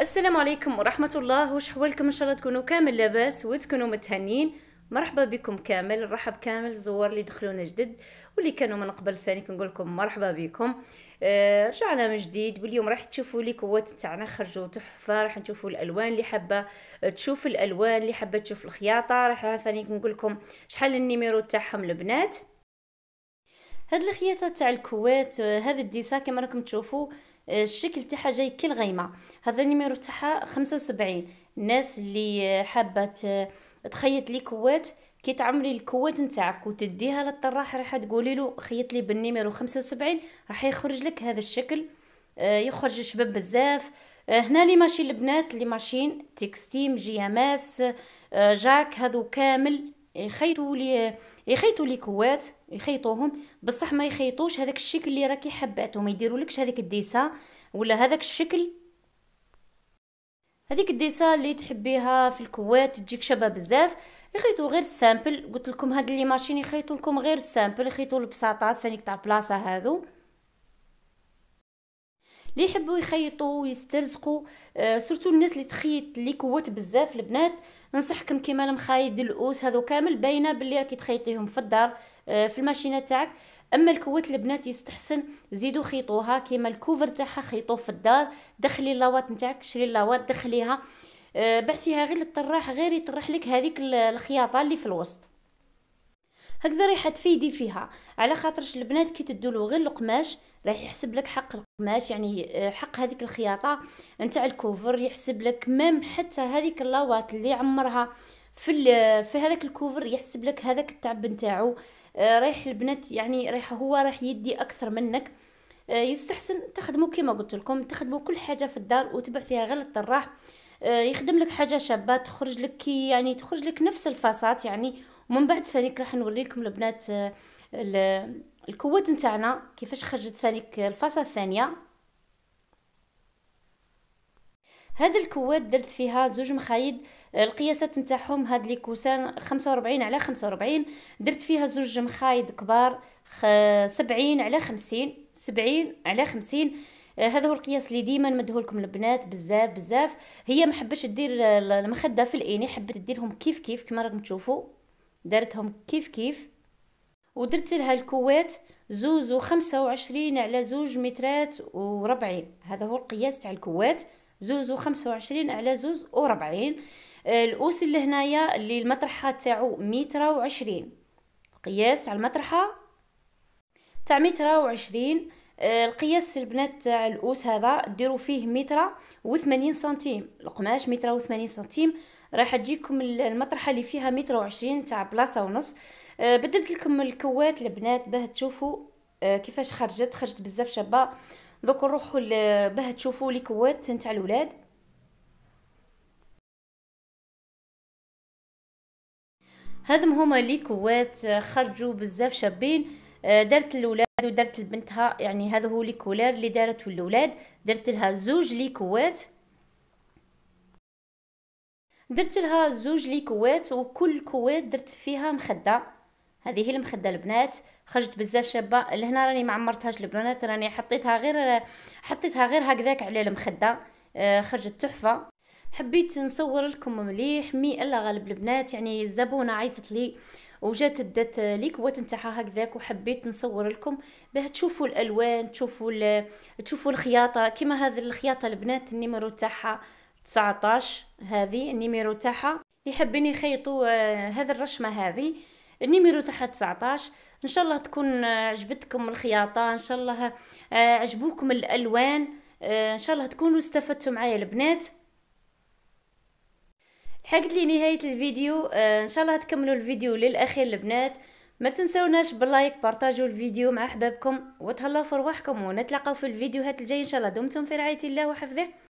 السلام عليكم ورحمه الله وش حوالكم ان شاء الله تكونوا كامل لاباس وتكونوا متهنين مرحبا بكم كامل نرحب كامل الزوار اللي دخلونا جدد واللي كانوا من قبل ثاني كنقول لكم مرحبا بكم آه رجعنا من جديد واليوم راح تشوفوا لي كوات تاعنا خرجوا تحفه راح نشوفوا الالوان اللي حابه تشوف الالوان اللي حابه تشوف الخياطه راح ثاني نقول لكم شحال النيميرو تاعهم البنات هاد الخياطه تاع الكوات هذا آه، الديسا كما راكم تشوفوا الشكل تاعها جاي كل غيمه هذا النيميرو تاعها 75 الناس اللي حابه تخيط لي كوات كي تعملي الكوات نتاعك وتديها للطراح راح تقولي له خيط لي بالنيميرو 75 راح يخرج لك هذا الشكل آه، يخرج شباب بزاف آه، هنا لي ماشي البنات لي ماشين تكستيم جي ام اس آه، جاك هذو كامل يخيطوا لي يخيطوا كوات يخيطوهم بصح ما يخيطوش هذاك الشكل اللي راكي حباتو ما يديرولكش هذيك الديسه ولا هذاك الشكل هذيك الديسه اللي تحبيها في الكوات تجيك شابه بزاف يخيطوا غير السامبل قلت لكم هاد لي ماشين يخيطوا لكم غير السامبل يخيطوا البساطات ثاني تاع بلاصه هذو اللي يحبوا يخيطوا ويسترزقوا آه، سورتو الناس اللي تخيط اللي كوات بزاف البنات ننصحكم كيما المخايط ديال الاوس هذو كامل باينه باللي راكي تخيطيهم في الدار آه، في الماشينه تاعك اما الكوات البنات يستحسن زيدو خيطوها كيما الكوفر تاعها خيطوه في الدار دخلي اللاوات نتاعك شري اللاوات دخليها آه، بعثيها غير للطراح غير يطرح لك هذيك الخياطه اللي في الوسط هكذا ريحه تفيدي فيها على خاطرش البنات كي تدولو غير القماش راح يحسب لك حق القماش يعني آه، حق هذيك الخياطه نتاع الكوفر يحسب لك مام حتى هذيك اللوات اللي عمرها في في هذاك الكوفر يحسب لك هذاك التعب نتاعو آه، رايح البنات يعني رايح هو راح يدي اكثر منك آه، يستحسن تخدموا كما قلت لكم تخدموا كل حاجه في الدار وتبعثيها غير للطراح يخدم لك حاجه شابه تخرج لك يعني تخرج لك نفس الفاصات يعني ومن بعد ثانيك راح نوريلكم البنات الكوات نتاعنا كيفاش خرجت ثانيك الفاصة الثانية هذا الكوات درت فيها زوج مخايد القياسات نتاعهم هاد لي كوسان 45 على 45 درت فيها زوج مخايد كبار 70 على 50 70 على 50 آه، هذا هو القياس اللي ديما نمده لكم البنات بزاف بزاف هي ما حبتش دير المخده في الاني حبت ديرهم كيف كيف كما راكم تشوفوا دارتهم كيف كيف ودرت لها الكوات زوز وخمسة وعشرين على زوج مترات وربعين هذا هو القياس تاع الكوات زوز وخمسة وعشرين على زوز وربعين الأوس اللي هنايا اللي المطرحة تاعو متر وعشرين القياس تاع المطرحة تاع متر وعشرين القياس البنات تاع الأوس هذا ديروا فيه متر وثمانين سنتيم القماش متر وثمانين سنتيم راح تجيكم المطرحة اللي فيها متر وعشرين تاع بلاصة ونص آه، بدلت لكم الكوات البنات باه تشوفوا آه، كيفاش خرجت خرجت بزاف شابه دوك نروحوا باه تشوفوا كوات نتاع الولاد هذم هما لي كوات آه، خرجوا بزاف شابين دارت الولاد ودرت لبنتها يعني هذا هو كولار اللي دارته الولاد درت لها زوج ليكوات درت لها زوج ليكوات وكل كوات درت فيها مخده هذه هي المخده البنات خرجت بزاف شابه لهنا راني ما عمرتهاش البنات راني حطيتها غير حطيتها غير هكذاك على المخده آه، خرجت تحفه حبيت نصور لكم مليح مي الا غالب البنات يعني الزبونه عيطت لي وجات دات لي كوات نتاعها هكذاك وحبيت نصور لكم باه تشوفوا الالوان تشوفوا تشوفوا الخياطه كيما هذه الخياطه البنات النيميرو تاعها 19 هذه النيميرو تاعها يحبين يخيطوا آه، هذه الرشمه هذه النيميرو تاعها 19 ان شاء الله تكون آه، عجبتكم الخياطه ان شاء الله آه، عجبوكم الالوان آه، ان شاء الله تكونوا استفدتوا معايا البنات لحقت لي نهايه الفيديو ان شاء الله تكملوا الفيديو للاخير البنات ما تنسوناش باللايك بارتاجوا الفيديو مع احبابكم وتهلاو في رواحكم ونتلاقاو في الفيديوهات الجايه ان شاء الله دمتم في رعايه الله وحفظه